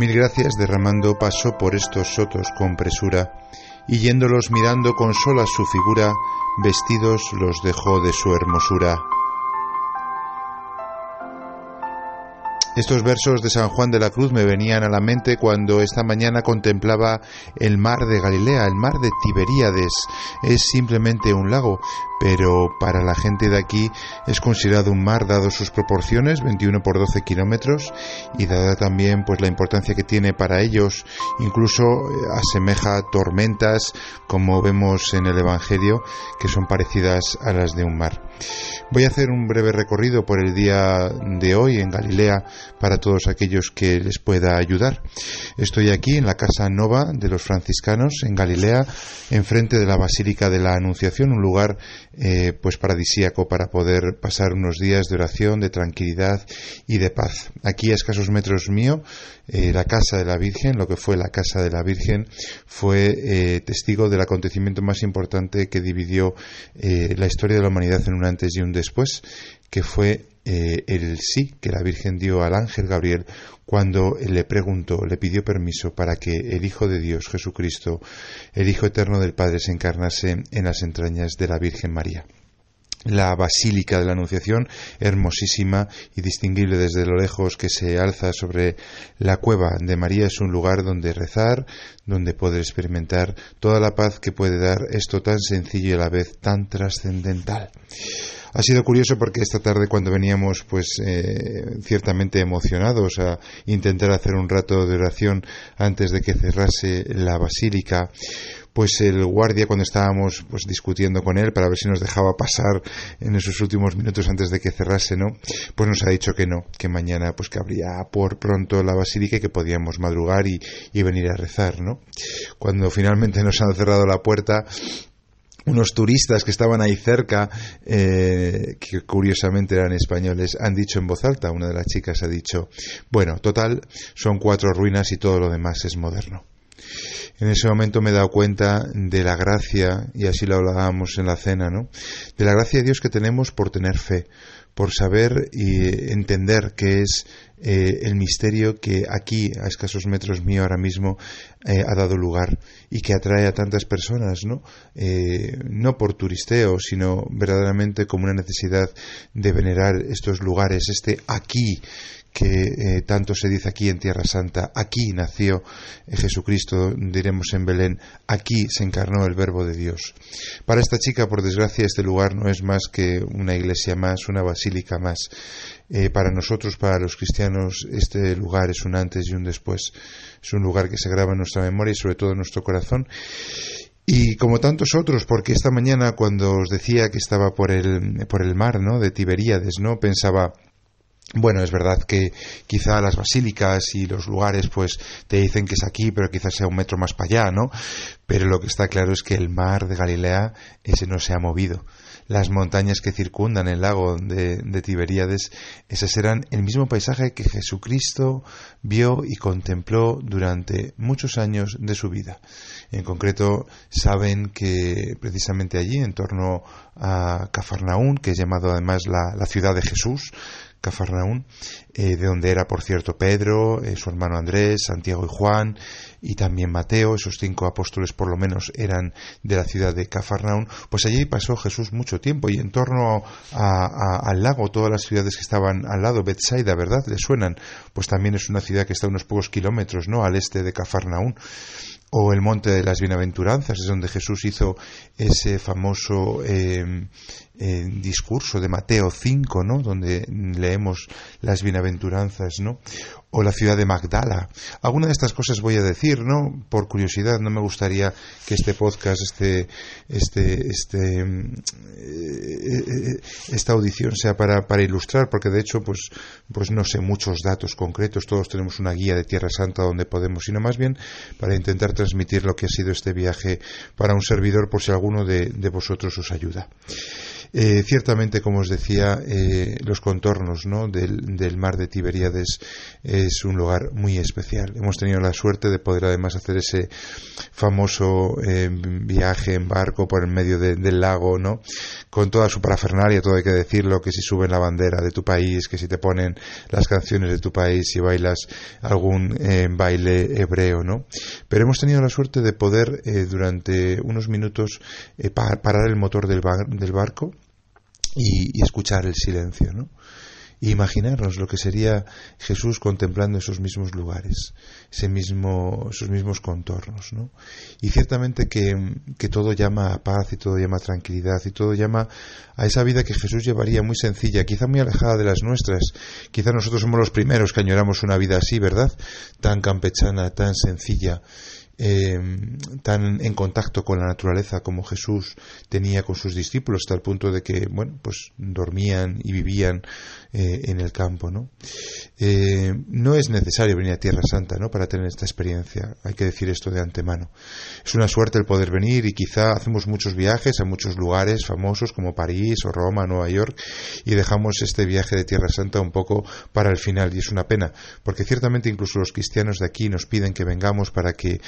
Mil gracias derramando pasó por estos sotos con presura, y yéndolos mirando con sola su figura, vestidos los dejó de su hermosura. Estos versos de San Juan de la Cruz me venían a la mente cuando esta mañana contemplaba el mar de Galilea, el mar de Tiberíades. Es simplemente un lago, pero para la gente de aquí es considerado un mar dado sus proporciones, 21 por 12 kilómetros, y dada también pues la importancia que tiene para ellos, incluso eh, asemeja tormentas como vemos en el Evangelio que son parecidas a las de un mar. Voy a hacer un breve recorrido por el día de hoy en Galilea para todos aquellos que les pueda ayudar. Estoy aquí en la Casa Nova de los Franciscanos en Galilea, enfrente de la Basílica de la Anunciación, un lugar eh, pues paradisíaco para poder pasar unos días de oración, de tranquilidad y de paz. Aquí a escasos metros mío eh, la Casa de la Virgen, lo que fue la Casa de la Virgen, fue eh, testigo del acontecimiento más importante que dividió eh, la historia de la humanidad en un antes y un después, que fue el sí que la Virgen dio al ángel Gabriel cuando le preguntó, le pidió permiso para que el Hijo de Dios, Jesucristo, el Hijo eterno del Padre, se encarnase en las entrañas de la Virgen María la Basílica de la Anunciación, hermosísima y distinguible desde lo lejos que se alza sobre la cueva de María, es un lugar donde rezar, donde poder experimentar toda la paz que puede dar esto tan sencillo y a la vez tan trascendental. Ha sido curioso porque esta tarde cuando veníamos pues eh, ciertamente emocionados a intentar hacer un rato de oración antes de que cerrase la basílica, pues el guardia cuando estábamos pues discutiendo con él para ver si nos dejaba pasar en esos últimos minutos antes de que cerrase, ¿no? Pues nos ha dicho que no, que mañana pues que habría por pronto la basílica y que podíamos madrugar y, venir a rezar, ¿no? Cuando finalmente nos han cerrado la puerta, unos turistas que estaban ahí cerca, eh, que curiosamente eran españoles, han dicho en voz alta, una de las chicas ha dicho, bueno, total, son cuatro ruinas y todo lo demás es moderno. En ese momento me he dado cuenta de la gracia, y así lo hablábamos en la cena, ¿no? De la gracia de Dios que tenemos por tener fe, por saber y entender qué es eh, el misterio que aquí, a escasos metros mío ahora mismo, eh, ha dado lugar y que atrae a tantas personas, ¿no? Eh, no por turisteo, sino verdaderamente como una necesidad de venerar estos lugares, este aquí que eh, tanto se dice aquí en Tierra Santa, aquí nació eh, Jesucristo, diremos en Belén, aquí se encarnó el Verbo de Dios. Para esta chica, por desgracia, este lugar no es más que una iglesia más, una basílica más. Eh, para nosotros, para los cristianos, este lugar es un antes y un después. Es un lugar que se graba en nuestra memoria y sobre todo en nuestro corazón. Y como tantos otros, porque esta mañana cuando os decía que estaba por el, por el mar, ¿no? De Tiberíades, ¿no? Pensaba, bueno, es verdad que quizá las basílicas y los lugares pues te dicen que es aquí, pero quizás sea un metro más para allá, ¿no? Pero lo que está claro es que el mar de Galilea ese no se ha movido. Las montañas que circundan el lago de, Tiberíades, esas eran el mismo paisaje que Jesucristo vio y contempló durante muchos años de su vida. En concreto, saben que precisamente allí, en torno a Cafarnaún, que es llamado además la ciudad de Jesús, Cafarnaún, eh, de donde era, por cierto, Pedro, eh, su hermano Andrés, Santiago y Juan, y también Mateo, esos cinco apóstoles por lo menos eran de la ciudad de Cafarnaún, pues allí pasó Jesús mucho tiempo y en torno al lago, todas las ciudades que estaban al lado, Betsaida, ¿verdad? ¿Le suenan? Pues también es una ciudad que está unos pocos kilómetros, ¿no? Al este de Cafarnaún o el monte de las bienaventuranzas es donde Jesús hizo ese famoso eh, eh, discurso de Mateo 5, Donde leemos las bienaventuranzas, O la ciudad de Magdala. Alguna de estas cosas voy a decir, ¿no? Por curiosidad, no me gustaría que este podcast, este, este, este, eh, eh, esta audición sea para, ilustrar, porque de hecho, pues, pues no sé muchos datos concretos. Todos tenemos una guía de Tierra Santa donde podemos, sino más bien para intentar transmitir lo que ha sido este viaje para un servidor, por si alguno de, de vosotros os ayuda. Eh, ciertamente, como os decía, eh, los contornos ¿no? del, del, mar de Tiberíades es un lugar muy especial. Hemos tenido la suerte de poder además hacer ese famoso eh, viaje en barco por el medio del lago, ¿no? con toda su parafernalia, todo hay que decirlo, que si suben la bandera de tu país, que si te ponen las canciones de tu país, si bailas algún eh, baile hebreo, ¿no? Pero hemos tenido la suerte de poder durante unos minutos parar el motor del, del barco y, escuchar el silencio, ¿no? E imaginarnos lo que sería Jesús contemplando esos mismos lugares, ese mismo, esos mismos contornos. ¿no? Y ciertamente que, que, todo llama a paz y todo llama a tranquilidad y todo llama a esa vida que Jesús llevaría muy sencilla, quizá muy alejada de las nuestras. Quizá nosotros somos los primeros que añoramos una vida así, ¿verdad? Tan campechana, tan sencilla, Em, tan en contacto con la naturaleza como Jesús tenía con sus discípulos, hasta el punto de que, bueno, pues dormían y vivían eh, en el campo, ¿no? Eh, no es necesario venir a Tierra Santa, ¿no? Para tener esta experiencia, hay que decir esto de antemano. Es una suerte el poder venir y quizá hacemos muchos viajes a muchos lugares famosos como París o Roma, Nueva York, y dejamos este viaje de Tierra Santa un poco para el final, y es una pena, porque ciertamente incluso los cristianos de aquí nos piden que vengamos para que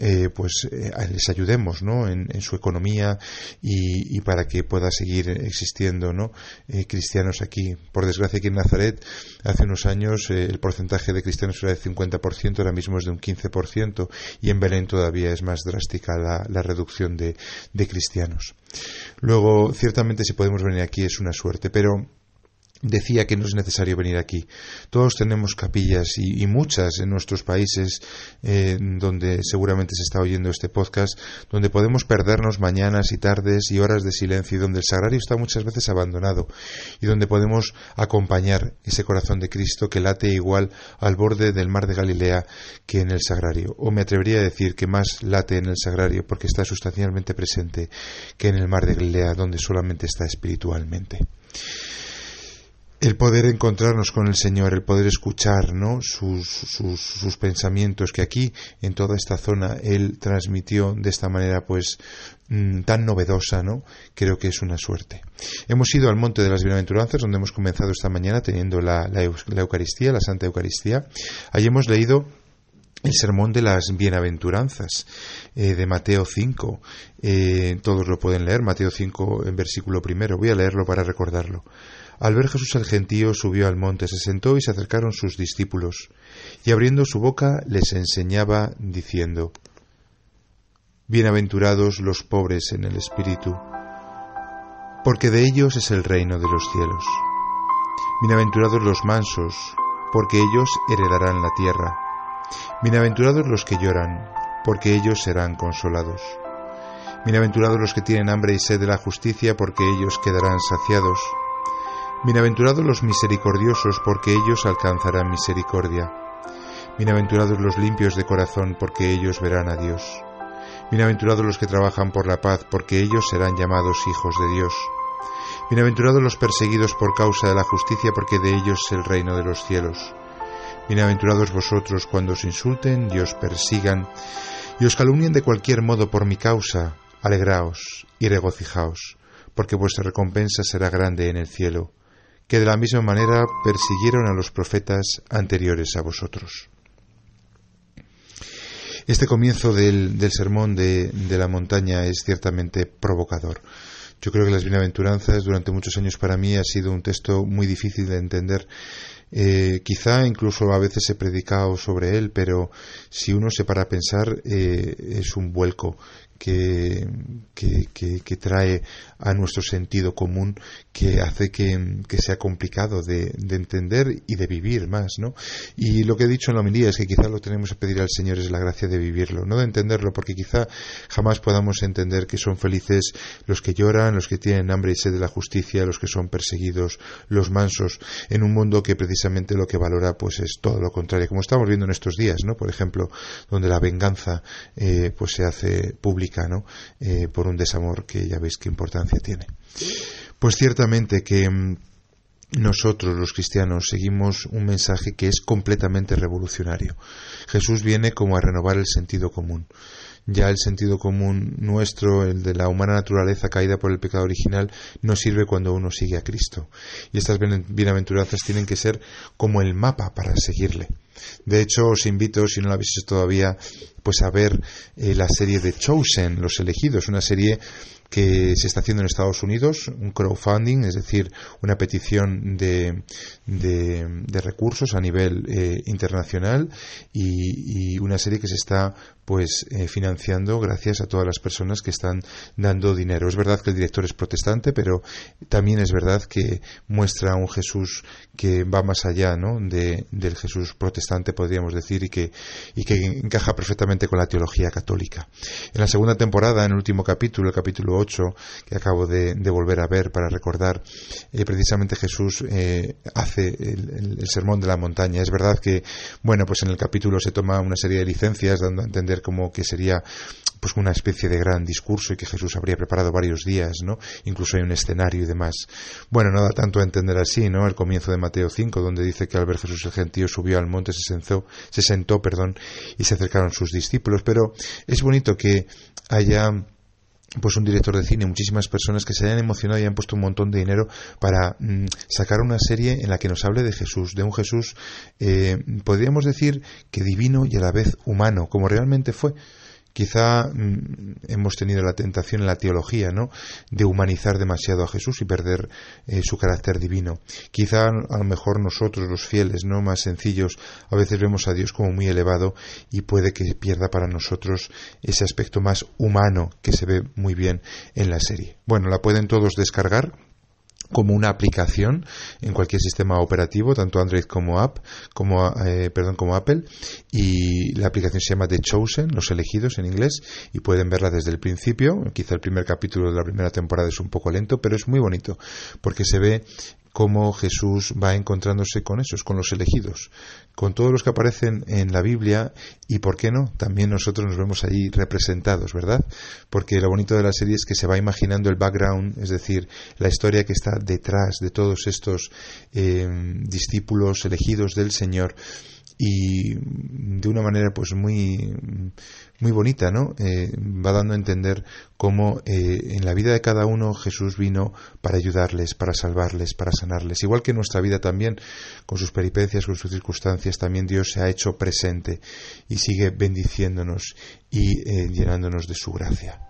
eh, pues eh, les ayudemos ¿no? en, su economía y, para que pueda seguir existiendo ¿no? Eh, cristianos aquí. Por desgracia aquí en Nazaret hace unos años el porcentaje de cristianos era de 50%, ahora mismo es de un 15% y en Belén todavía es más drástica la, la reducción de, de cristianos. Luego, ciertamente si podemos venir aquí es una suerte, pero decía que no es necesario venir aquí. Todos tenemos capillas y, muchas en nuestros países eh, donde seguramente se está oyendo este podcast, donde podemos perdernos mañanas y tardes y horas de silencio y donde el sagrario está muchas veces abandonado y donde podemos acompañar ese corazón de Cristo que late igual al borde del mar de Galilea que en el sagrario. O me atrevería a decir que más late en el sagrario porque está sustancialmente presente que en el mar de Galilea donde solamente está espiritualmente el poder encontrarnos con el Señor, el poder escuchar sus, sus, sus, pensamientos que aquí, en toda esta zona, Él transmitió de esta manera pues mm, tan novedosa, ¿no? creo que es una suerte. Hemos ido al Monte de las Bienaventuranzas, donde hemos comenzado esta mañana teniendo la, la, Eucaristía, la Santa Eucaristía. Allí hemos leído el sermón de las bienaventuranzas eh, de Mateo 5. Eh, todos lo pueden leer, Mateo 5 en versículo primero. Voy a leerlo para recordarlo. Al ver Jesús el gentío, subió al monte, se sentó y se acercaron sus discípulos, y abriendo su boca les enseñaba, diciendo, Bienaventurados los pobres en el espíritu, porque de ellos es el reino de los cielos. Bienaventurados los mansos, porque ellos heredarán la tierra. Bienaventurados los que lloran, porque ellos serán consolados. Bienaventurados los que tienen hambre y sed de la justicia, porque ellos quedarán saciados. Bienaventurados los misericordiosos, porque ellos alcanzarán misericordia. Bienaventurados los limpios de corazón, porque ellos verán a Dios. Bienaventurados los que trabajan por la paz, porque ellos serán llamados hijos de Dios. Bienaventurados los perseguidos por causa de la justicia, porque de ellos es el reino de los cielos. Bienaventurados vosotros cuando os insulten y os persigan y os calumnien de cualquier modo por mi causa, alegraos y regocijaos, porque vuestra recompensa será grande en el cielo que de la misma manera persiguieron a los profetas anteriores a vosotros. Este comienzo del, sermón de, la montaña es ciertamente provocador. Yo creo que las bienaventuranzas durante muchos años para mí ha sido un texto muy difícil de entender. Eh, quizá incluso a veces he predicado sobre él, pero si uno se para a pensar eh, es un vuelco que, que, trae a nuestro sentido común que hace que, sea complicado de, entender y de vivir más, ¿no? Y lo que he dicho en la homilía es que quizá lo tenemos que pedir al Señor es la gracia de vivirlo, no de entenderlo, porque quizá jamás podamos entender que son felices los que lloran, los que tienen hambre y sed de la justicia, los que son perseguidos, los mansos, en un mundo que precisamente lo que valora pues es todo lo contrario, como estamos viendo en estos días, ¿no? Por ejemplo, donde la venganza eh, pues se hace pública eh, por un desamor que ya veis qué importancia tiene. Pues ciertamente que mm, nosotros los cristianos seguimos un mensaje que es completamente revolucionario. Jesús viene como a renovar el sentido común. Ya el sentido común nuestro, el de la humana naturaleza caída por el pecado original, no sirve cuando uno sigue a Cristo. Y estas bienaventuranzas tienen que ser como el mapa para seguirle. De hecho, os invito, si no lo habéis visto todavía, pues a ver eh, la serie de Chosen, Los Elegidos, una serie que se está haciendo en Estados Unidos, un crowdfunding, es decir, una petición de, de, recursos a nivel eh, internacional y, una serie que se está pues eh, financiando gracias a todas las personas que están dando dinero. Es verdad que el director es protestante, pero también es verdad que muestra a un Jesús que va más allá ¿no? del Jesús protestante, podríamos decir, y que, y que encaja perfectamente con la teología católica. En la segunda temporada, en el último capítulo, el capítulo 8, que acabo de, volver a ver para recordar, eh, precisamente Jesús eh, hace el, sermón de la montaña. Es verdad que, bueno, pues en el capítulo se toma una serie de licencias, dando a entender como que sería pues una especie de gran discurso y que Jesús habría preparado varios días, ¿no? Incluso hay un escenario y demás. Bueno, no da tanto a entender así, ¿no? El comienzo de Mateo 5, donde dice que al ver Jesús el gentío subió al monte, se, sentó, se sentó perdón, y se acercaron sus discípulos. Pero es bonito que haya pues un director de cine, muchísimas personas que se hayan emocionado y han puesto un montón de dinero para mm, sacar una serie en la que nos hable de Jesús, de un Jesús, eh, podríamos decir que divino y a la vez humano, como realmente fue, Quizá mm, hemos tenido la tentación en la teología, ¿no? De humanizar demasiado a Jesús y perder eh, su carácter divino. Quizá a lo mejor nosotros, los fieles, ¿no? Más sencillos, a veces vemos a Dios como muy elevado y puede que pierda para nosotros ese aspecto más humano que se ve muy bien en la serie. Bueno, la pueden todos descargar como una aplicación en cualquier sistema operativo, tanto Android como App, como eh, perdón, como Apple, y la aplicación se llama The Chosen, los elegidos en inglés, y pueden verla desde el principio. Quizá el primer capítulo de la primera temporada es un poco lento, pero es muy bonito porque se ve cómo Jesús va encontrándose con esos, con los elegidos, con todos los que aparecen en la Biblia y, ¿por qué no? También nosotros nos vemos allí representados, ¿verdad? Porque lo bonito de la serie es que se va imaginando el background, es decir, la historia que está detrás de todos estos eh, discípulos elegidos del Señor y de una manera pues muy bonita no eh, va dando a entender cómo eh, en la vida de cada uno Jesús vino para ayudarles para salvarles para sanarles igual que en nuestra vida también con sus peripecias con sus circunstancias también Dios se ha hecho presente y sigue bendiciéndonos y eh, llenándonos de su gracia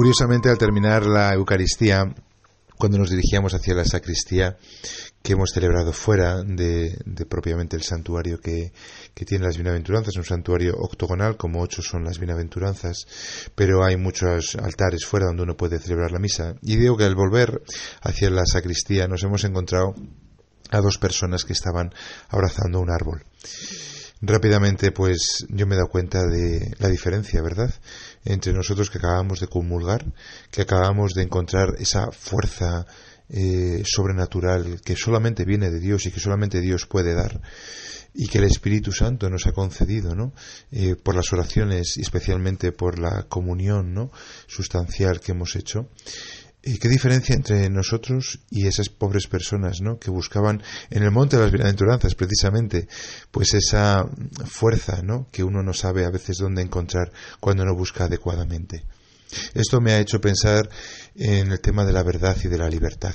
Curiosamente, al terminar la Eucaristía, cuando nos dirigíamos hacia la sacristía que hemos celebrado fuera de, propiamente el santuario que, que, tiene las bienaventuranzas, un santuario octogonal, como ocho son las bienaventuranzas, pero hay muchos altares fuera donde uno puede celebrar la misa. Y digo que al volver hacia la sacristía nos hemos encontrado a dos personas que estaban abrazando un árbol. Rápidamente, pues yo me he dado cuenta de la diferencia, ¿verdad? entre nosotros que acabamos de comulgar, que acabamos de encontrar esa fuerza eh, sobrenatural que solamente viene de Dios y que solamente Dios puede dar y que el Espíritu Santo nos ha concedido, ¿no? Eh, por las oraciones y especialmente por la comunión, ¿no? Sustancial que hemos hecho. ¿Y qué diferencia entre nosotros y esas pobres personas ¿no? que buscaban en el monte de las bienaventuranzas precisamente pues esa fuerza ¿no? que uno no sabe a veces dónde encontrar cuando no busca adecuadamente? Esto me ha hecho pensar en el tema de la verdad y de la libertad.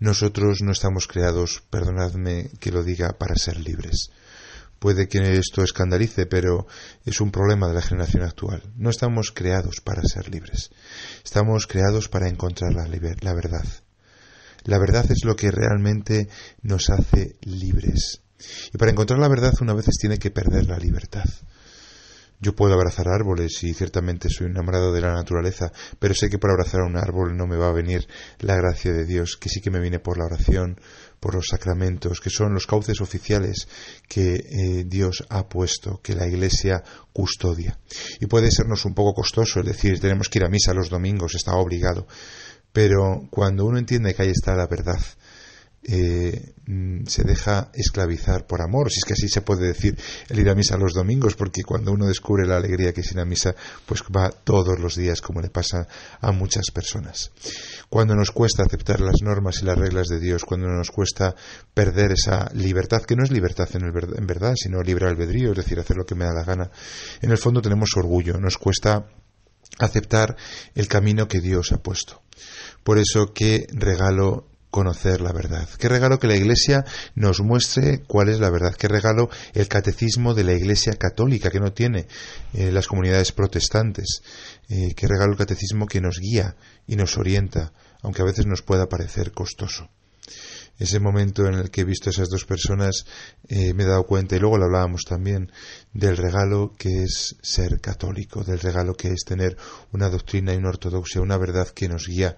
Nosotros no estamos creados, perdonadme que lo diga, para ser libres. Puede que esto escandalice, pero es un problema de la generación actual. No estamos creados para ser libres. Estamos creados para encontrar la, verdad. La verdad es lo que realmente nos hace libres. Y para encontrar la verdad una vez tiene que perder la libertad. Yo puedo abrazar árboles y ciertamente soy enamorado de la naturaleza, pero sé que por abrazar a un árbol no me va a venir la gracia de Dios, que sí que me viene por la oración, por los sacramentos, que son los cauces oficiales que eh, Dios ha puesto, que la Iglesia custodia. Y puede sernos un poco costoso, es decir, tenemos que ir a misa los domingos, está obligado. Pero cuando uno entiende que ahí está la verdad, eh, mm, se deja esclavizar por amor, si es que así se puede decir el ir a misa los domingos, porque cuando uno descubre la alegría que es ir a misa, pues va todos los días, como le pasa a muchas personas. Cuando nos cuesta aceptar las normas y las reglas de Dios, cuando nos cuesta perder esa libertad, que no es libertad en, verdad, sino libre albedrío, es decir, hacer lo que me da la gana, en el fondo tenemos orgullo, nos cuesta aceptar el camino que Dios ha puesto. Por eso, que regalo conocer la verdad. Qué regalo que la Iglesia nos muestre cuál es la verdad. Qué regalo el catecismo de la Iglesia católica que no tiene eh, las comunidades protestantes. Eh, qué regalo el catecismo que nos guía y nos orienta, aunque a veces nos pueda parecer costoso. Ese momento en el que he visto a esas dos personas eh, me he dado cuenta, y luego lo hablábamos también, del regalo que es ser católico, del regalo que es tener una doctrina y una ortodoxia, una verdad que nos guía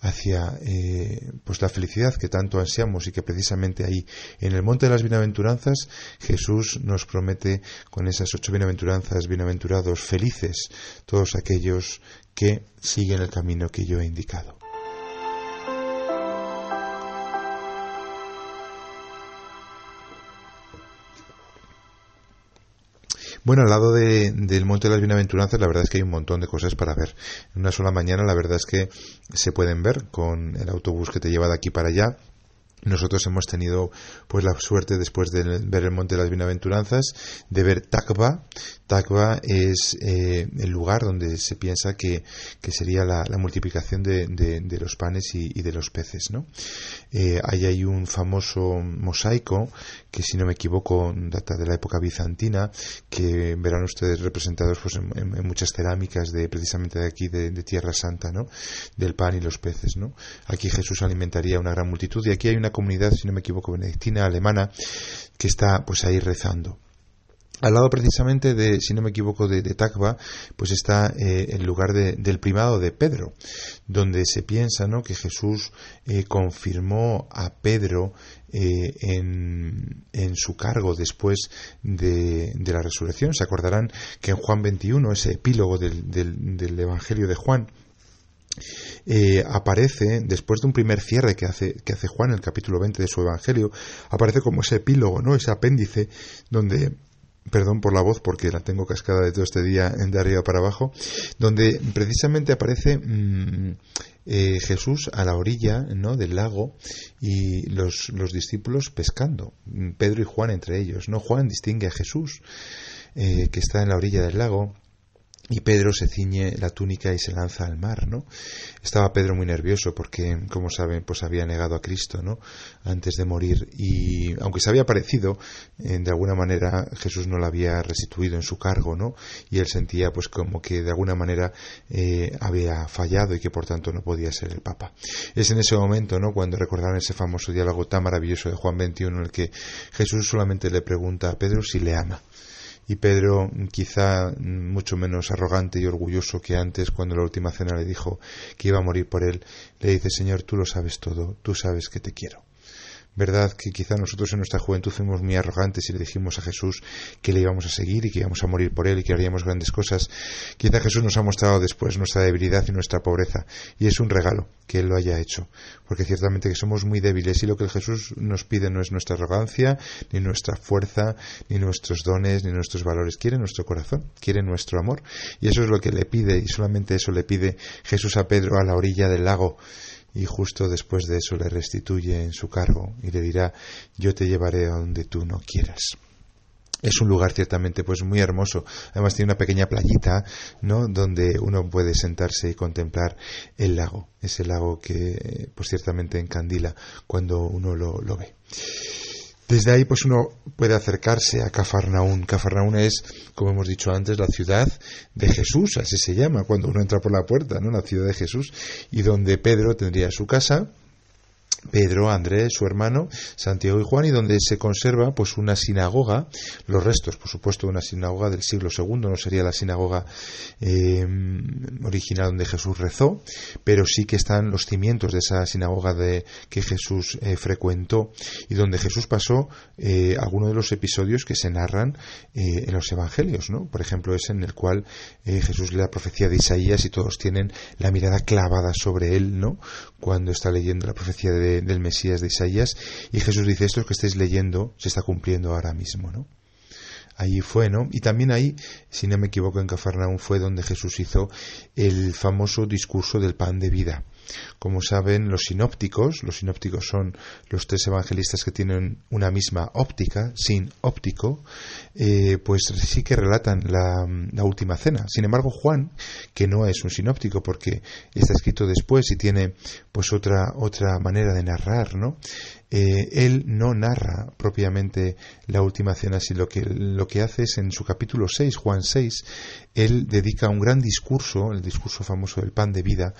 hacia eh, pues la felicidad que tanto ansiamos y que precisamente ahí en el monte de las bienaventuranzas Jesús nos promete con esas ocho bienaventuranzas bienaventurados felices todos aquellos que siguen el camino que yo he indicado. Bueno, al lado del Monte de las Bienaventuranzas, la verdad es que hay un montón de cosas para ver. En una sola mañana, la verdad es que se pueden ver con el autobús que te lleva de aquí para allá. Nosotros hemos tenido pues la suerte después de ver el Monte de las Bienaventuranzas de ver Takba. Takba es eh, el lugar donde se piensa que, sería la, multiplicación de, los panes y, de los peces. ¿no? Eh, ahí hay un famoso mosaico que si no me equivoco data de la época bizantina que verán ustedes representados pues, en, muchas cerámicas de precisamente de aquí de, Tierra Santa, ¿no? del pan y los peces. ¿no? Aquí Jesús alimentaría una gran multitud y aquí hay una comunidad, si no me equivoco, benedictina alemana, que está pues ahí rezando. Al lado precisamente de, si no me equivoco, de, de Tacba, pues está eh, el lugar del primado de Pedro, donde se piensa que Jesús eh, confirmó a Pedro eh, en, su cargo después de, la resurrección. Se acordarán que en Juan 21, ese epílogo del Evangelio de Juan, eh, aparece, después de un primer cierre que hace, que hace Juan en el capítulo 20 de su Evangelio, aparece como ese epílogo, ¿no? ese apéndice donde perdón por la voz porque la tengo cascada de todo este día de arriba para abajo, donde precisamente aparece mm, eh, Jesús a la orilla ¿no? del lago y los, discípulos pescando, mm, Pedro y Juan entre ellos. No, Juan distingue a Jesús eh, que está en la orilla del lago y Pedro se ciñe la túnica y se lanza al mar, ¿no? Estaba Pedro muy nervioso porque, como saben, pues había negado a Cristo, ¿no? Antes de morir y, aunque se había parecido, eh, de alguna manera Jesús no la había restituido en su cargo, ¿no? Y él sentía, pues, como que de alguna manera eh, había fallado y que por tanto no podía ser el Papa. Es en ese momento, ¿no? Cuando recordaron ese famoso diálogo tan maravilloso de Juan 21 en el que Jesús solamente le pregunta a Pedro si le ama y Pedro quizá mm, mucho menos arrogante y orgulloso que antes cuando la última cena le dijo que iba a morir por él, le dice Señor, tú lo sabes todo, tú sabes que te quiero. ¿Verdad que quizá nosotros en nuestra juventud fuimos muy arrogantes y le dijimos a Jesús que le íbamos a seguir y que íbamos a morir por él y que haríamos grandes cosas? Quizá Jesús nos ha mostrado después nuestra debilidad y nuestra pobreza, y es un regalo que él lo haya hecho, porque ciertamente que somos muy débiles y lo que Jesús nos pide no es nuestra arrogancia, ni nuestra fuerza, ni nuestros dones, ni nuestros valores, quiere nuestro corazón, quiere nuestro amor, y eso es lo que le pide y solamente eso le pide Jesús a Pedro a la orilla del lago y justo después de eso le restituye en su cargo y le dirá yo te llevaré a donde tú no quieras. Es un lugar ciertamente pues muy hermoso. Además tiene una pequeña playita, ¿no? donde uno puede sentarse y contemplar el lago, ese lago que eh, pues ciertamente encandila cuando uno lo, lo ve. Desde ahí, pues uno puede acercarse a Cafarnaún. Cafarnaún es, como hemos dicho antes, la ciudad de Jesús, así se llama cuando uno entra por la puerta, ¿no? La ciudad de Jesús, y donde Pedro tendría su casa, Pedro, Andrés, su hermano, Santiago y Juan, y donde se conserva pues una sinagoga, los restos, por supuesto, de una sinagoga del siglo II, no sería la sinagoga em, original donde Jesús rezó, pero sí que están los cimientos de esa sinagoga de, que Jesús eh, frecuentó y donde Jesús pasó eh, algunos de los episodios que se narran eh, en los evangelios, ¿no? Por ejemplo, ese en el cual Jesús lee la profecía de Isaías y todos tienen la mirada clavada sobre él, ¿no? Cuando está leyendo la profecía de del Mesías de Isaías, y Jesús dice, esto que estáis leyendo se está cumpliendo ahora mismo, ¿no? Ahí fue, ¿no? Y también ahí, si no me equivoco, en Cafarnaún fue donde Jesús hizo el famoso discurso del pan de vida. Como saben, los sinópticos, los sinópticos son los tres evangelistas que tienen una misma óptica, sin óptico, eh, pues sí que relatan la, la, última cena. Sin embargo, Juan, que no es un sinóptico porque está escrito después y tiene pues otra, otra manera de narrar, ¿no? Eh, él no narra propiamente la última cena, sino que, lo que hace es en su capítulo 6, Juan 6, él dedica un gran discurso, el discurso famoso del pan de vida,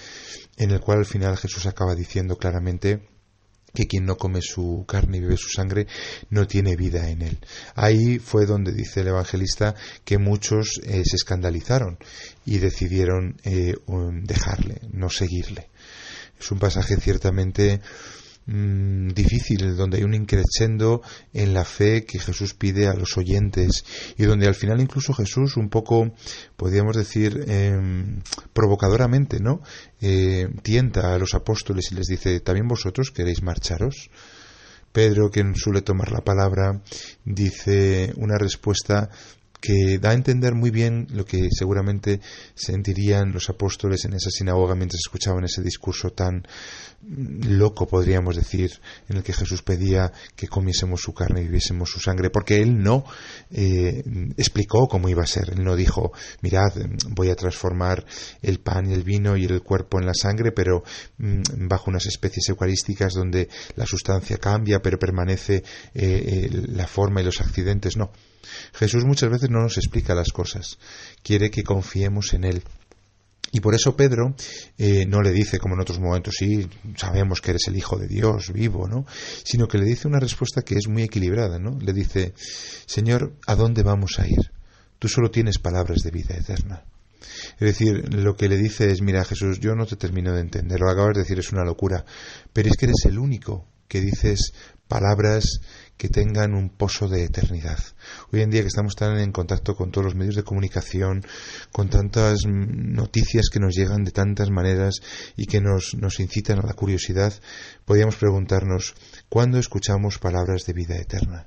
en el cual al final Jesús acaba diciendo claramente que quien no come su carne y bebe su sangre no tiene vida en él. Ahí fue donde dice el evangelista que muchos eh, se escandalizaron y decidieron eh, dejarle, no seguirle. Es un pasaje ciertamente Mm, difícil, donde hay un increciendo en la fe que Jesús pide a los oyentes y donde al final incluso Jesús un poco, podríamos decir, em, provocadoramente, ¿no? Eh, tienta a los apóstoles y les dice, ¿también vosotros queréis marcharos? Pedro, quien suele tomar la palabra, dice una respuesta que da a entender muy bien lo que seguramente sentirían los apóstoles en esa sinagoga mientras escuchaban ese discurso tan loco, podríamos decir, en el que Jesús pedía que comiésemos su carne y viviésemos su sangre, porque él no eh, explicó cómo iba a ser, él no dijo, mirad, voy a transformar el pan y el vino y el cuerpo en la sangre, pero mm, bajo unas especies eucarísticas donde la sustancia cambia, pero permanece eh, eh, la forma y los accidentes, no. Jesús muchas veces no nos explica las cosas, quiere que confiemos en Él. Y por eso Pedro eh, no le dice, como en otros momentos, sí, sabemos que eres el Hijo de Dios, vivo, ¿no? Sino que le dice una respuesta que es muy equilibrada, ¿no? Le dice, Señor, ¿a dónde vamos a ir? Tú solo tienes palabras de vida eterna. Es decir, lo que le dice es, mira Jesús, yo no te termino de entender, lo acabas de decir es una locura, pero es que eres el único que dices palabras que tengan un pozo de eternidad. Hoy en día que estamos tan en contacto con todos los medios de comunicación, con tantas noticias que nos llegan de tantas maneras y que nos, incitan a la curiosidad, podríamos preguntarnos, ¿cuándo escuchamos palabras de vida eterna?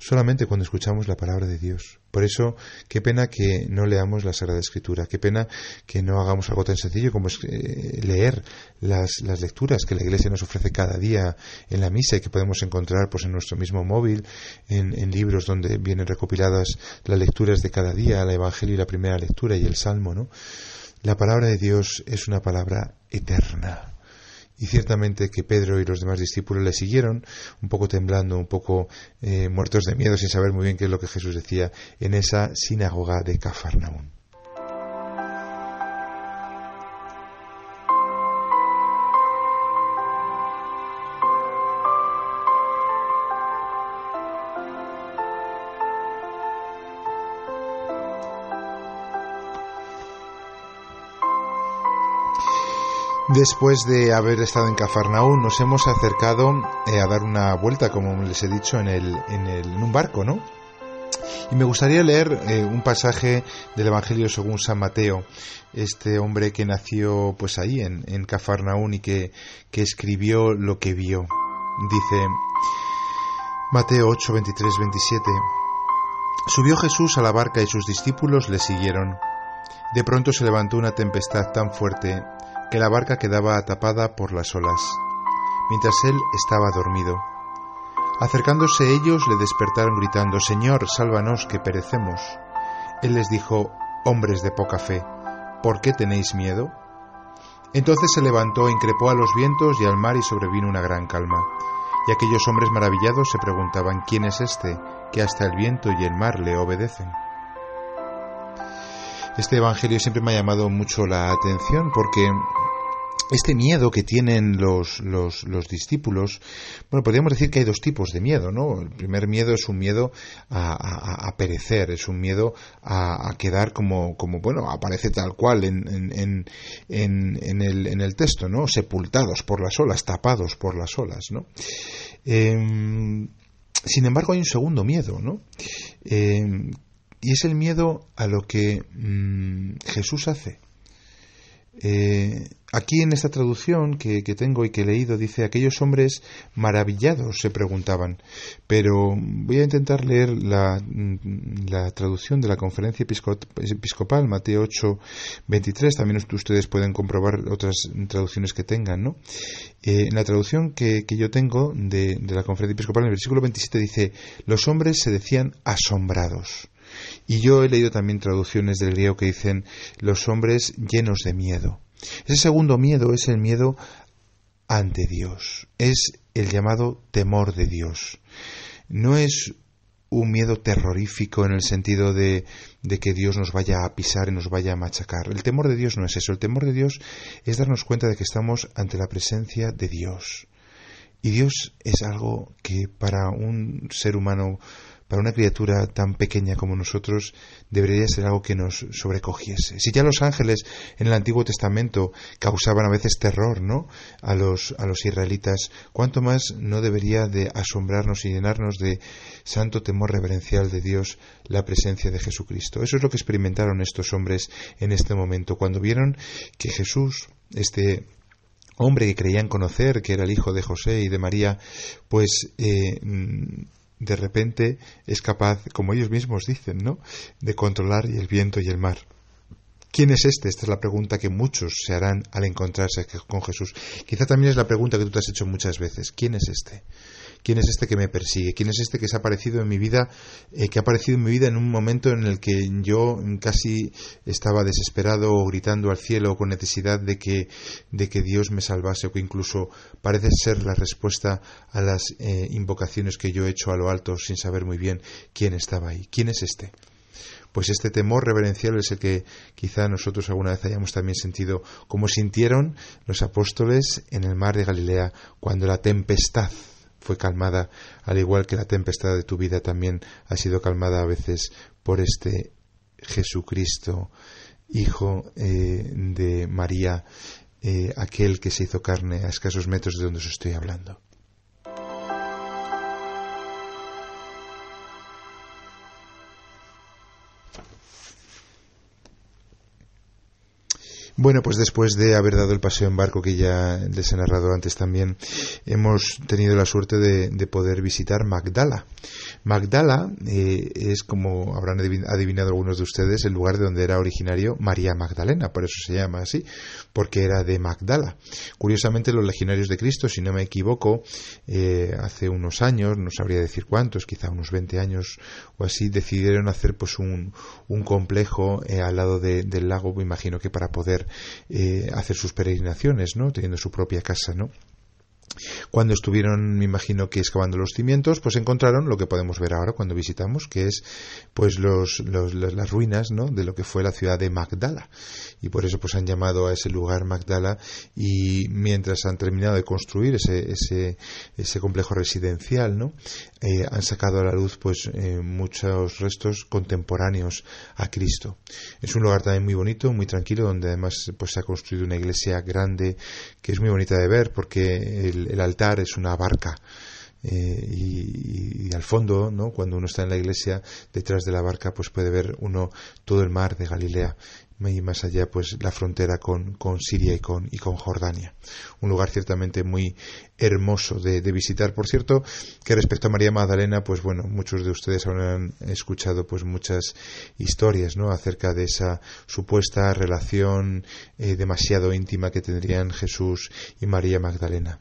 solamente cuando escuchamos la palabra de Dios. Por eso, qué pena que no leamos la Sagrada Escritura, qué pena que no hagamos algo tan sencillo como es eh, leer las, lecturas que la Iglesia nos ofrece cada día en la misa y que podemos encontrar pues, en nuestro mismo móvil, en, en libros donde vienen recopiladas las lecturas de cada día, el Evangelio y la primera lectura y el Salmo, ¿no? La palabra de Dios es una palabra eterna. Y ciertamente que Pedro y los demás discípulos le siguieron, un poco temblando, un poco eh, muertos de miedo, sin saber muy bien qué es lo que Jesús decía en esa sinagoga de Cafarnaún. Después de haber estado en Cafarnaú, nos hemos acercado eh, a dar una vuelta, como les he dicho, en, el, en, el, en un barco, ¿no? Y me gustaría leer eh, un pasaje del Evangelio según San Mateo, este hombre que nació pues ahí en, en Cafarnaún y que, que escribió lo que vio. Dice Mateo 8, 23, 27. Subió Jesús a la barca y sus discípulos le siguieron. De pronto se levantó una tempestad tan fuerte que la barca quedaba atapada por las olas, mientras él estaba dormido. Acercándose ellos le despertaron gritando, Señor, sálvanos que perecemos. Él les dijo, Hombres de poca fe, ¿por qué tenéis miedo? Entonces se levantó, increpó a los vientos y al mar y sobrevino una gran calma. Y aquellos hombres maravillados se preguntaban, ¿quién es este que hasta el viento y el mar le obedecen? este Evangelio siempre me ha llamado mucho la atención porque este miedo que tienen los, discípulos, bueno, podríamos decir que hay dos tipos de miedo, ¿no? El primer miedo es un miedo a, a, perecer, es un miedo a, quedar como, como, bueno, aparece tal cual en, en, en, el, texto, ¿no? Sepultados por las olas, tapados por las olas, ¿no? Em, sin embargo, hay un segundo miedo, ¿no? Em, y es el miedo a lo que mm, Jesús hace. Eh, aquí en esta traducción que, tengo y que he leído dice aquellos hombres maravillados se preguntaban, pero voy a intentar leer la, mm, traducción de la conferencia episcopal, Mateo 8, 23, también ustedes pueden comprobar otras traducciones que tengan, ¿no? Eh, en la traducción que, yo tengo de, de la conferencia episcopal, en el versículo 27 dice, los hombres se decían asombrados. Y yo he leído también traducciones del griego que dicen los hombres llenos de miedo. Ese segundo miedo es el miedo ante Dios, es el llamado temor de Dios. No es un miedo terrorífico en el sentido de, que Dios nos vaya a pisar y nos vaya a machacar. El temor de Dios no es eso. El temor de Dios es darnos cuenta de que estamos ante la presencia de Dios. Y Dios es algo que para un ser humano para una criatura tan pequeña como nosotros debería ser algo que nos sobrecogiese. Si ya los ángeles en el Antiguo Testamento causaban a veces terror, ¿no? a los a los israelitas, cuánto más no debería de asombrarnos y llenarnos de santo temor reverencial de Dios la presencia de Jesucristo. Eso es lo que experimentaron estos hombres en este momento cuando vieron que Jesús este hombre que creían conocer, que era el hijo de José y de María, pues eh, de repente es capaz, como ellos mismos dicen, ¿no? de controlar el viento y el mar. ¿Quién es este? Esta es la pregunta que muchos se harán al encontrarse con Jesús. Quizá también es la pregunta que tú te has hecho muchas veces. ¿Quién es este? quién es este que me persigue, quién es este que se ha aparecido en mi vida, eh, que ha aparecido en mi vida en un momento en el que yo casi estaba desesperado o gritando al cielo con necesidad de que, de que Dios me salvase o que incluso parece ser la respuesta a las eh, invocaciones que yo he hecho a lo alto sin saber muy bien quién estaba ahí, quién es este pues este temor reverencial es el que quizá nosotros alguna vez hayamos también sentido, como sintieron los apóstoles en el mar de Galilea cuando la tempestad fue calmada, al igual que la tempestad de tu vida también ha sido calmada a veces por este Jesucristo, Hijo eh, de María, eh, aquel que se hizo carne a escasos metros de donde os estoy hablando. Bueno, pues después de haber dado el paseo en barco que ya les he narrado antes también, hemos tenido la suerte de, poder visitar Magdala. Magdala eh, es, como habrán adivinado algunos de ustedes, el lugar de donde era originario María Magdalena, por eso se llama así, porque era de Magdala. Curiosamente, los legionarios de Cristo, si no me equivoco, eh, hace unos años, no sabría decir cuántos, quizá unos 20 años o así, decidieron hacer pues un, complejo eh, al lado del lago, me imagino que para poder eh, hacer sus peregrinaciones, ¿no? Teniendo su propia casa, ¿no? Cuando estuvieron, me imagino que excavando los cimientos, pues encontraron lo que podemos ver ahora cuando visitamos, que es pues las ruinas de lo que fue la ciudad de Magdala. Y por eso pues han llamado a ese lugar Magdala y mientras han terminado de construir ese, complejo residencial, eh, han sacado a la luz pues eh, muchos restos contemporáneos a Cristo. Es un lugar también muy bonito, muy tranquilo, donde además pues, se ha construido una iglesia grande que es muy bonita de ver porque el el, altar es una barca. Eh, y, y, al fondo, ¿no? cuando uno está en la iglesia, detrás de la barca, pues puede ver uno todo el mar de Galilea y más allá pues la frontera con, con Siria y con, y con Jordania. Un lugar ciertamente muy hermoso de, visitar. Por cierto, que respecto a María Magdalena, pues bueno, muchos de ustedes habrán escuchado pues muchas historias ¿no? acerca de esa supuesta relación eh, demasiado íntima que tendrían Jesús y María Magdalena.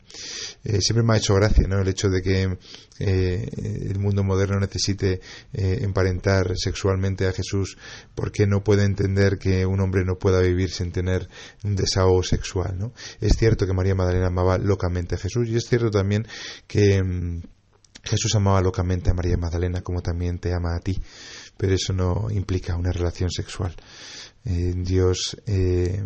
Eh, siempre me ha hecho gracia ¿no? el hecho de que eh, el mundo moderno necesite emparentar sexualmente a Jesús porque no puede entender que un hombre no pueda vivir sin tener un desahogo sexual. ¿no? Es cierto que María Magdalena amaba locamente a Jesús y es cierto también que mm, Jesús amaba locamente a María Magdalena como también te ama a ti, pero eso no implica una relación sexual. Dios, eh,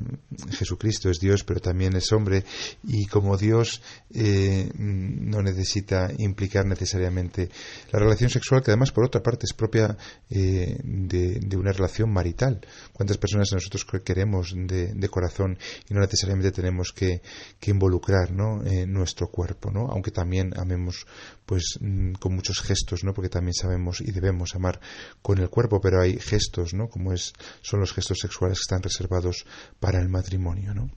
Jesucristo es Dios, pero también es hombre, y como Dios eh, no necesita implicar necesariamente la relación sexual, que además, por otra parte, es propia eh, de, una relación marital. ¿Cuántas personas nosotros queremos de, corazón y no necesariamente tenemos que, involucrar nuestro cuerpo, ¿no? aunque también amemos pues mm, con muchos gestos, ¿no? Porque también sabemos y debemos amar con el cuerpo, pero hay gestos, ¿no? Como es, son los gestos sexuales que están reservados para el matrimonio, ¿no?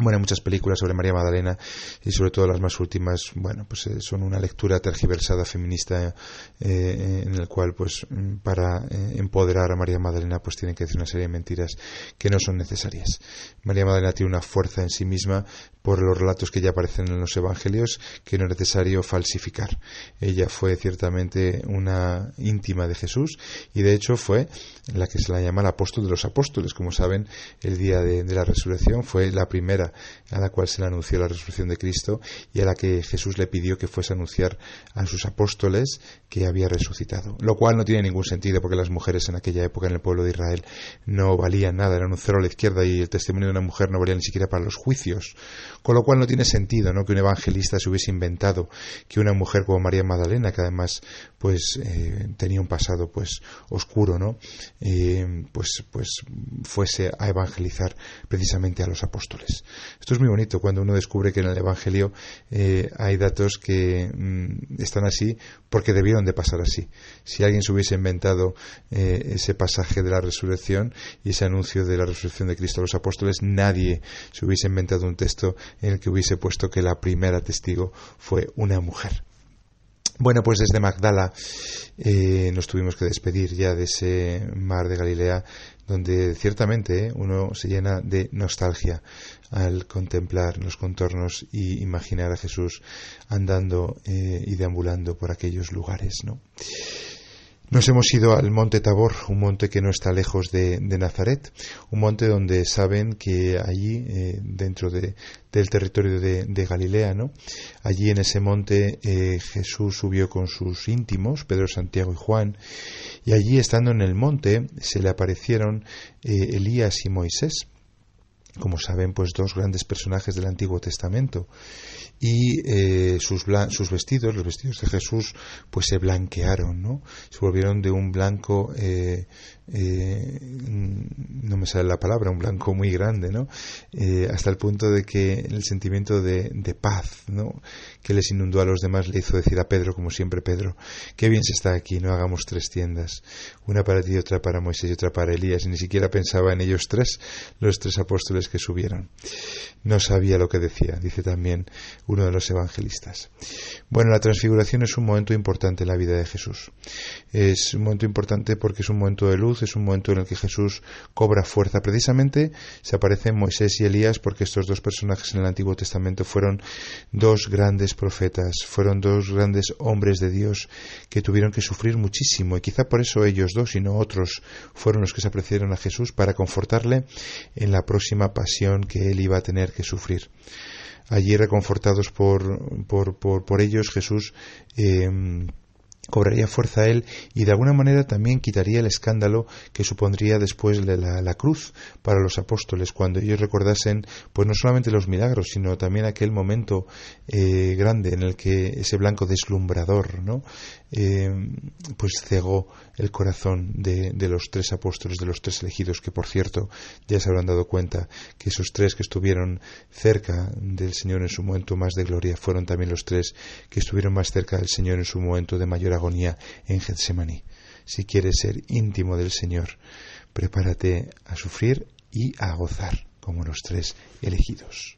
Bueno, hay muchas películas sobre María Magdalena y sobre todo las más últimas, bueno, pues eh, son una lectura tergiversada feminista eh, en el cual, pues, para eh, empoderar a María Magdalena, pues tienen que decir una serie de mentiras que no son necesarias. María Magdalena tiene una fuerza en sí misma por los relatos que ya aparecen en los evangelios que no es necesario falsificar. Ella fue ciertamente una íntima de Jesús y de hecho fue la que se la llama el apóstol de los apóstoles. Como saben, el día de la resurrección fue la primera a la cual se le anunció la resurrección de Cristo y a la que Jesús le pidió que fuese a anunciar a sus apóstoles que había resucitado. Lo cual no tiene ningún sentido porque las mujeres en aquella época en el pueblo de Israel no valían nada, era un cero a la izquierda y el testimonio de una mujer no valía ni siquiera para los juicios. Con lo cual no tiene sentido ¿no? que un evangelista se hubiese inventado que una mujer como María Magdalena, que además pues, eh, tenía un pasado pues oscuro, ¿no? Eh, pues, pues fuese a evangelizar precisamente a los apóstoles. Esto es muy bonito cuando uno descubre que en el Evangelio eh, hay datos que mm, están así porque debieron de pasar así. Si alguien se hubiese inventado eh, ese pasaje de la resurrección y ese anuncio de la resurrección de Cristo a los apóstoles, nadie se hubiese inventado un texto en el que hubiese puesto que la primera testigo fue una mujer. Bueno, pues desde Magdala eh, nos tuvimos que despedir ya de ese mar de Galilea donde ciertamente ¿eh? uno se llena de nostalgia al contemplar los contornos y imaginar a Jesús andando eh, y deambulando por aquellos lugares, ¿no? Nos hemos ido al monte Tabor, un monte que no está lejos de, Nazaret, un monte donde saben que allí, eh, dentro del territorio de, Galilea, ¿no? allí en ese monte eh, Jesús subió con sus íntimos, Pedro, Santiago y Juan, y allí estando en el monte se le aparecieron eh, Elías y Moisés como saben, pues dos grandes personajes del Antiguo Testamento y eh, sus, sus vestidos, los vestidos de Jesús, pues se blanquearon, ¿no? Se volvieron de un blanco eh, eh, no me sale la palabra, un blanco muy grande, ¿no? Eh, hasta el punto de que el sentimiento de, paz, ¿no? Que les inundó a los demás le hizo decir a Pedro, como siempre Pedro, qué bien se está aquí, no hagamos tres tiendas, una para ti, otra para Moisés y otra para Elías, y ni siquiera pensaba en ellos tres, los tres apóstoles que subieron. No sabía lo que decía, dice también uno de los evangelistas. Bueno, la transfiguración es un momento importante en la vida de Jesús. Es un momento importante porque es un momento de luz, es un momento en el que Jesús cobra fuerza. Precisamente se aparecen Moisés y Elías porque estos dos personajes en el Antiguo Testamento fueron dos grandes profetas, fueron dos grandes hombres de Dios que tuvieron que sufrir muchísimo y quizá por eso ellos dos y no otros fueron los que se apreciaron a Jesús para confortarle en la próxima pasión que él iba a tener que sufrir allí reconfortados por, por, por, ellos, Jesús eh, cobraría fuerza a él y de alguna manera también quitaría el escándalo que supondría después la, la, cruz para los apóstoles cuando ellos recordasen pues no solamente los milagros sino también aquel momento eh, grande en el que ese blanco deslumbrador no eh, pues cegó el corazón de, de, los tres apóstoles de los tres elegidos que por cierto ya se habrán dado cuenta que esos tres que estuvieron cerca del Señor en su momento más de gloria fueron también los tres que estuvieron más cerca del Señor en su momento de mayor agonía en Getsemaní. Si quieres ser íntimo del Señor, prepárate a sufrir y a gozar como los tres elegidos.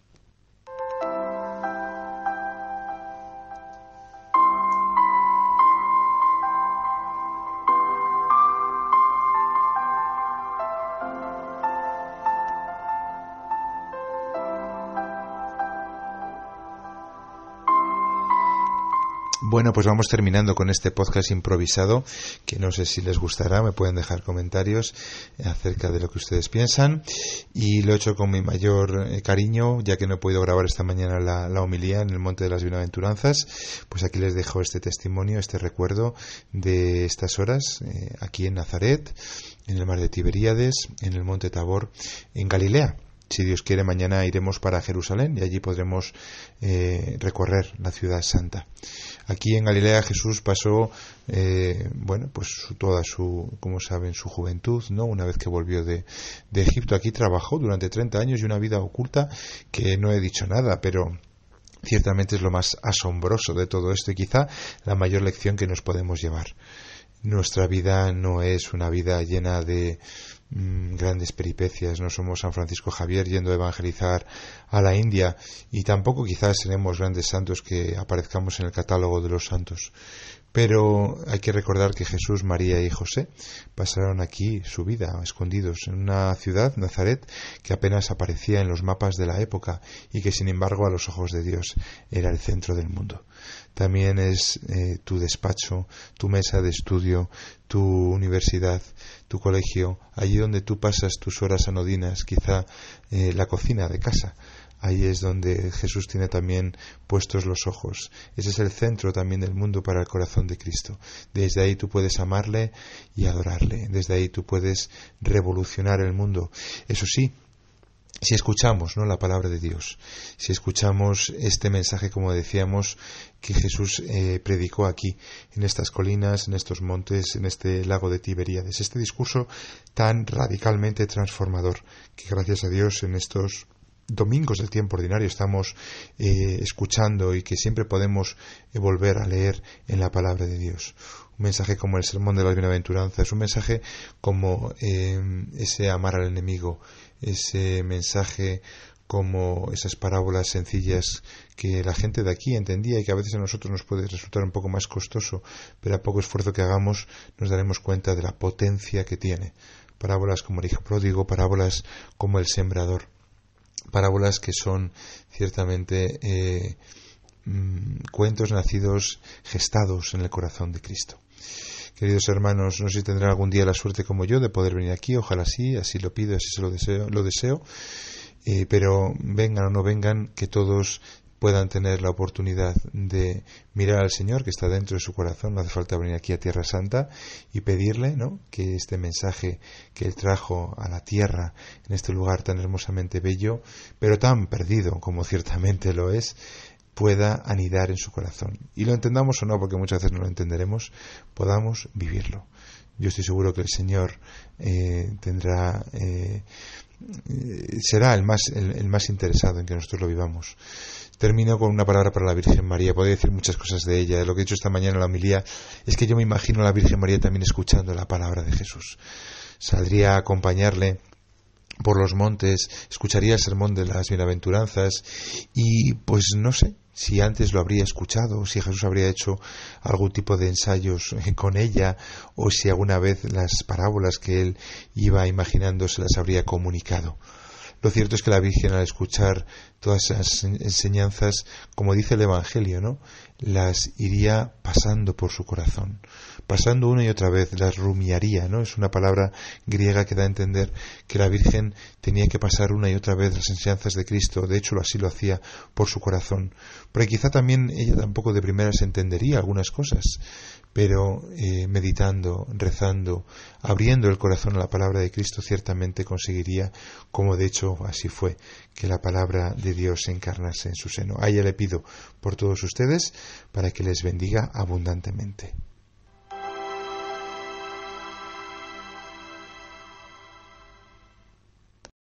Bueno, pues vamos terminando con este podcast improvisado, que no sé si les gustará, me pueden dejar comentarios acerca de lo que ustedes piensan. Y lo he hecho con mi mayor eh, cariño, ya que no he podido grabar esta mañana la, homilía en el Monte de las Bienaventuranzas, pues aquí les dejo este testimonio, este recuerdo de estas horas, eh, aquí en Nazaret, en el mar de Tiberíades, en el Monte Tabor, en Galilea si Dios quiere, mañana iremos para Jerusalén y allí podremos eh, recorrer la ciudad santa. Aquí en Galilea Jesús pasó, eh, bueno, pues toda su, como saben, su juventud, ¿no? Una vez que volvió de, de Egipto, aquí trabajó durante 30 años y una vida oculta que no he dicho nada, pero ciertamente es lo más asombroso de todo esto y quizá la mayor lección que nos podemos llevar. Nuestra vida no es una vida llena de, Mm, grandes peripecias, no somos San Francisco Javier yendo a evangelizar a la India y tampoco quizás seremos grandes santos que aparezcamos en el catálogo de los santos, pero hay que recordar que Jesús, María y José pasaron aquí su vida escondidos en una ciudad, Nazaret, que apenas aparecía en los mapas de la época y que sin embargo a los ojos de Dios era el centro del mundo. También es eh, tu despacho, tu mesa de estudio, tu universidad, tu colegio, allí donde tú pasas tus horas anodinas, quizá eh, la cocina de casa Ahí es donde Jesús tiene también puestos los ojos. Ese es el centro también del mundo para el corazón de Cristo. Desde ahí tú puedes amarle y adorarle. Desde ahí tú puedes revolucionar el mundo. Eso sí, si escuchamos ¿no? la palabra de Dios, si escuchamos este mensaje, como decíamos, que Jesús eh, predicó aquí, en estas colinas, en estos montes, en este lago de Tiberíades, este discurso tan radicalmente transformador, que gracias a Dios en estos domingos del tiempo ordinario estamos eh, escuchando y que siempre podemos eh, volver a leer en la palabra de Dios. Un mensaje como el sermón de la bienaventuranza, es un mensaje como em, ese amar al enemigo, ese mensaje como esas parábolas sencillas que la gente de aquí entendía y que a veces a nosotros nos puede resultar un poco más costoso, pero a poco esfuerzo que hagamos nos daremos cuenta de la potencia que tiene. Parábolas como el hijo pródigo, parábolas como el sembrador, parábolas que son ciertamente eh, mm, cuentos nacidos, gestados en el corazón de Cristo. Queridos hermanos, no sé si tendrán algún día la suerte como yo de poder venir aquí, ojalá sí, así lo pido, así se lo deseo, lo deseo. Eh, pero vengan o no vengan, que todos puedan tener la oportunidad de mirar al Señor que está dentro de su corazón, no hace falta venir aquí a Tierra Santa y pedirle ¿no? que este mensaje que Él trajo a la tierra, en este lugar tan hermosamente bello, pero tan perdido como ciertamente lo es, pueda anidar en su corazón. Y lo entendamos o no, porque muchas veces no lo entenderemos, podamos vivirlo. Yo estoy seguro que el Señor eh, tendrá... Eh, eh, será el más, el más interesado en que nosotros lo vivamos. Termino con una palabra para la Virgen María. Podría decir muchas cosas de ella. Lo que he dicho esta mañana en la homilía es que yo me imagino a la Virgen María también escuchando la palabra de Jesús. Saldría a acompañarle por los montes, escucharía el sermón de las bienaventuranzas y pues no sé si antes lo habría escuchado, si Jesús habría hecho algún tipo de ensayos eh, con ella o si alguna vez las parábolas que él iba imaginando se las habría comunicado. Lo cierto es que la Virgen al escuchar todas esas enseñanzas, como dice el Evangelio, ¿no? las iría pasando por su corazón, pasando una y otra vez, las rumiaría, ¿no? Es una palabra griega que da a entender que la Virgen tenía que pasar una y otra vez las enseñanzas de Cristo, de hecho así lo hacía por su corazón. Pero quizá también ella tampoco de primera se entendería algunas cosas, pero eh, meditando, rezando, abriendo el corazón a la palabra de Cristo, ciertamente conseguiría, como de hecho así fue, que la palabra de Dios se encarnase en su seno. A ella le pido por todos ustedes para que les bendiga abundantemente.